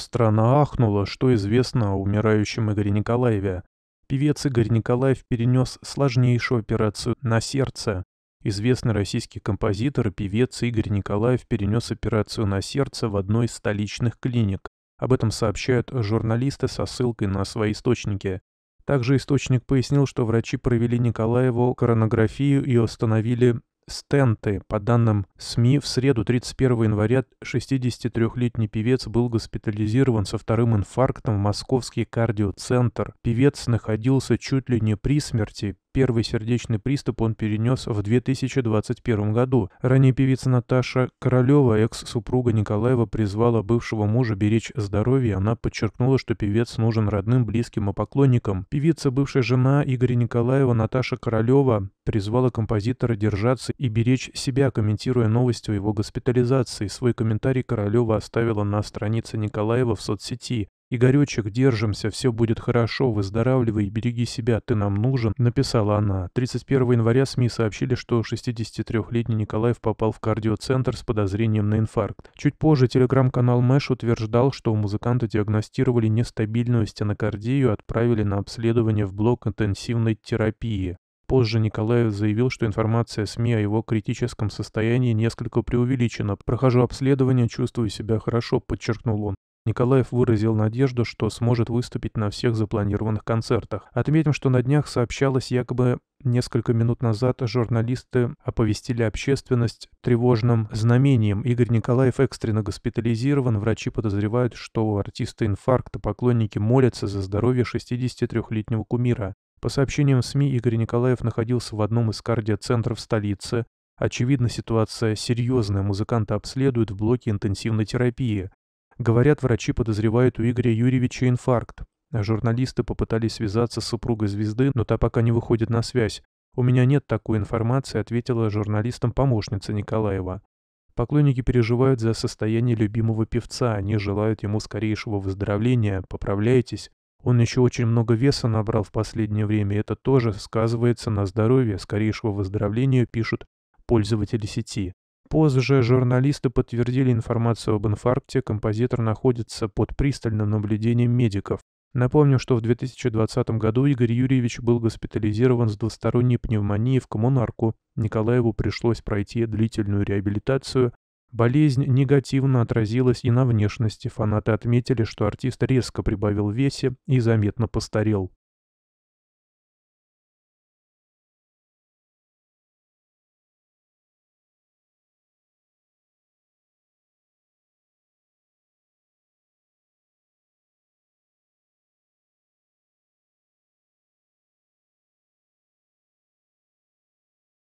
Страна ахнула, что известно о умирающем Игоре Николаеве. Певец Игорь Николаев перенес сложнейшую операцию на сердце. Известный российский композитор и певец Игорь Николаев перенес операцию на сердце в одной из столичных клиник. Об этом сообщают журналисты со ссылкой на свои источники. Также источник пояснил, что врачи провели Николаеву коронографию и установили Стенты. По данным СМИ, в среду 31 января 63-летний певец был госпитализирован со вторым инфарктом в Московский кардиоцентр. Певец находился чуть ли не при смерти. Первый сердечный приступ он перенес в 2021 году. Ранее певица Наташа Королева, экс-супруга Николаева, призвала бывшего мужа беречь здоровье. Она подчеркнула, что певец нужен родным, близким и поклонникам. Певица, бывшая жена Игоря Николаева, Наташа Королева, призвала композитора держаться и беречь себя, комментируя новость о его госпитализации. Свой комментарий Королева оставила на странице Николаева в соцсети. «Игоречек, держимся, все будет хорошо, выздоравливай, береги себя, ты нам нужен», — написала она. 31 января СМИ сообщили, что 63-летний Николаев попал в кардиоцентр с подозрением на инфаркт. Чуть позже телеграм-канал Мэш утверждал, что у музыканта диагностировали нестабильную стенокардию и отправили на обследование в блок интенсивной терапии. Позже Николаев заявил, что информация СМИ о его критическом состоянии несколько преувеличена. «Прохожу обследование, чувствую себя хорошо», — подчеркнул он. Николаев выразил надежду, что сможет выступить на всех запланированных концертах. Отметим, что на днях сообщалось якобы Несколько минут назад журналисты оповестили общественность тревожным знамением. Игорь Николаев экстренно госпитализирован. Врачи подозревают, что у артиста инфаркта поклонники молятся за здоровье 63-летнего кумира. По сообщениям СМИ, Игорь Николаев находился в одном из кардиоцентров столицы. Очевидно, ситуация серьезная. Музыканта обследуют в блоке интенсивной терапии. Говорят, врачи подозревают у Игоря Юрьевича инфаркт. А журналисты попытались связаться с супругой звезды, но та пока не выходит на связь. «У меня нет такой информации», — ответила журналистам помощница Николаева. Поклонники переживают за состояние любимого певца, они желают ему скорейшего выздоровления, поправляйтесь. Он еще очень много веса набрал в последнее время, это тоже сказывается на здоровье, скорейшего выздоровления пишут пользователи сети. Позже журналисты подтвердили информацию об инфаркте, композитор находится под пристальным наблюдением медиков. Напомню, что в 2020 году Игорь Юрьевич был госпитализирован с двусторонней пневмонией в коммунарку. Николаеву пришлось пройти длительную реабилитацию. Болезнь негативно отразилась и на внешности. Фанаты отметили, что артист резко прибавил в весе и заметно постарел.